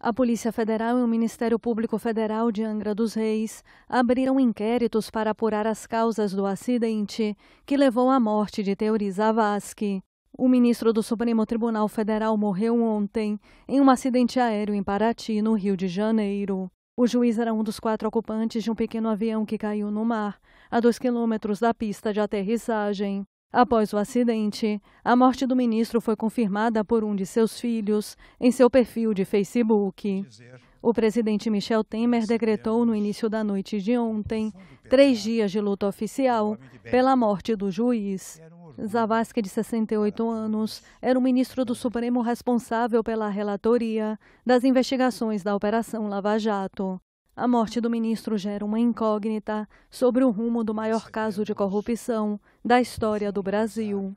A Polícia Federal e o Ministério Público Federal de Angra dos Reis abriram inquéritos para apurar as causas do acidente que levou à morte de Teoriza Vasque. O ministro do Supremo Tribunal Federal morreu ontem em um acidente aéreo em Paraty, no Rio de Janeiro. O juiz era um dos quatro ocupantes de um pequeno avião que caiu no mar, a dois quilômetros da pista de aterrissagem. Após o acidente, a morte do ministro foi confirmada por um de seus filhos em seu perfil de Facebook. O presidente Michel Temer decretou no início da noite de ontem três dias de luta oficial pela morte do juiz. Zavascki, de 68 anos, era o ministro do Supremo responsável pela relatoria das investigações da Operação Lava Jato. A morte do ministro gera uma incógnita sobre o rumo do maior caso de corrupção da história do Brasil.